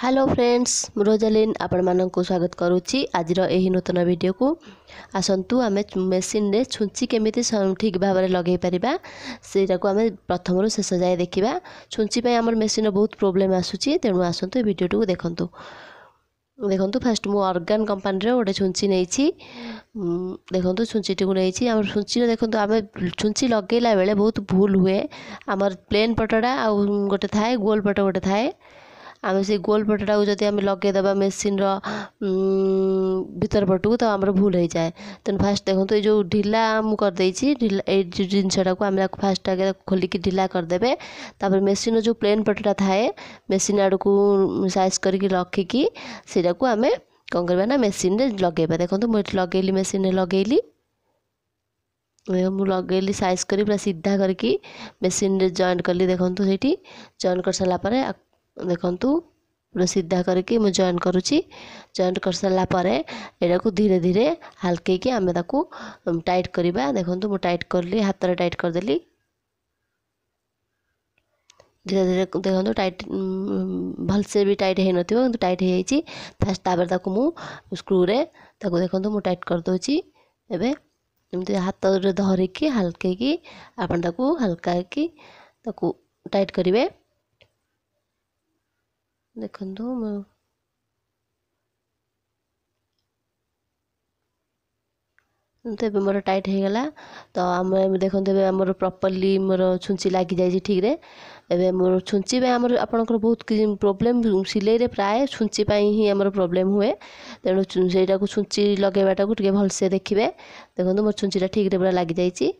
Hello friends ମୁଁ ରୋଜାଲିନ୍ ଆପଣମାନଙ୍କୁ ସ୍ୱାଗତ କରୁଛି ଆଜିର ଏହି ନୂତନ ଭିଡ଼ିଓକୁ ଆସନ୍ତୁ ଆମେ ମେସିନ୍ରେ ଛୁଞ୍ଚି କେମିତି ଠିକ୍ ଭାବରେ ଲଗାଇ ପାରିବା ସେଇଟାକୁ ଆମେ ପ୍ରଥମରୁ ଶେଷ ଯାଏ ଦେଖିବା ଛୁଞ୍ଚି ପାଇଁ ଆମର ମେସିନ୍ର ବହୁତ ପ୍ରୋବ୍ଲେମ୍ ଆସୁଛି ତେଣୁ ଆସନ୍ତୁ ଏ ଭିଡ଼ିଓଟିକୁ ଦେଖନ୍ତୁ ଦେଖନ୍ତୁ ଫାର୍ଷ୍ଟ ମୁଁ ଅର୍ଗାନ୍ କମ୍ପାନୀର ଗୋଟେ ଛୁଞ୍ଚି ନେଇଛି ଦେଖନ୍ତୁ ଛୁଞ୍ଚିଟିକୁ ନେଇଛି ଆମର ଛୁଞ୍ଚିର ଦେଖନ୍ତୁ ଆମେ ଛୁଞ୍ଚି ଲଗାଇଲା ବେଳେ ବହୁତ ଭୁଲ ହୁଏ ଆମର ପ୍ଲେନ୍ ପଟଟା ଆଉ ଗୋଟେ ଥାଏ ଗୋଲ୍ ପଟ ଗୋଟେ ଥାଏ आम से गोल पटटा जब लगेदे मेसीन रितरपटू तो आम भूल हो जाए तेनाली फास्ट देखो ये जो ढिला मुझे जिनसटा को आम फास्ट आगे खोलिक ढिला करदे मेसीन जो प्लेन पटटा थाए मेसीन आड़ को सैज कर रखिकी से आम कौन करवा ना मेसीन लगे देखो मुझे लगे मेसीन लगेली मुझे लगे सैज कर सीधा करके मेसीन जॉन्ट कली देखो सही जॉन कर सारापर ଦେଖନ୍ତୁ ପୁରା ସିଧା କରିକି ମୁଁ ଜଏଣ୍ଟ କରୁଛି ଜଏଣ୍ଟ କରିସାରିଲା ପରେ ଏଇଟାକୁ ଧୀରେ ଧୀରେ ହାଲକେଇକି ଆମେ ତାକୁ ଟାଇଟ୍ କରିବା ଦେଖନ୍ତୁ ମୁଁ ଟାଇଟ୍ କଲି ହାତରେ ଟାଇଟ୍ କରିଦେଲି ଧୀରେ ଧୀରେ ଦେଖନ୍ତୁ ଟାଇଟ୍ ଭଲସେ ବି ଟାଇଟ୍ ହୋଇନଥିବ କିନ୍ତୁ ଟାଇଟ୍ ହୋଇଯାଇଛି ଫାର୍ଷ୍ଟ ତାପରେ ତାକୁ ମୁଁ ସ୍କ୍ରୁରେ ତାକୁ ଦେଖନ୍ତୁ ମୁଁ ଟାଇଟ୍ କରିଦେଉଛି ଏବେ ଏମିତି ହାତରେ ଧରିକି ହାଲକେଇକି ଆପଣ ତାକୁ ହାଲକାକି ତାକୁ ଟାଇଟ୍ କରିବେ до кондому. তো ଏବେ ମୋର ଟାଇଟ୍ ହେଇଗଲା ତ ଆମେ ଦେଖନ୍ତୁ ଏବେ ଆମର ପ୍ରପର୍ଲି ମୋର ଛୁଞ୍ଚି ଲାଗିଯାଇଛି ଠିକ୍ରେ ଏବେ ମୋର ଛୁଞ୍ଚି ପାଇଁ ଆମର ଆପଣଙ୍କର ବହୁତ ପ୍ରୋବ୍ଲେମ୍ ସିଲେଇରେ ପ୍ରାୟ ଛୁଞ୍ଚି ପାଇଁ ହିଁ ଆମର ପ୍ରୋବ୍ଲେମ୍ ହୁଏ ତେଣୁ ସେଇଟାକୁ ଛୁଞ୍ଚି ଲଗାଇବାଟାକୁ ଟିକେ ଭଲସେ ଦେଖିବେ ଦେଖନ୍ତୁ ମୋର ଛୁଞ୍ଚିଟା ଠିକ୍ରେ ପୁରା ଲାଗିଯାଇଛି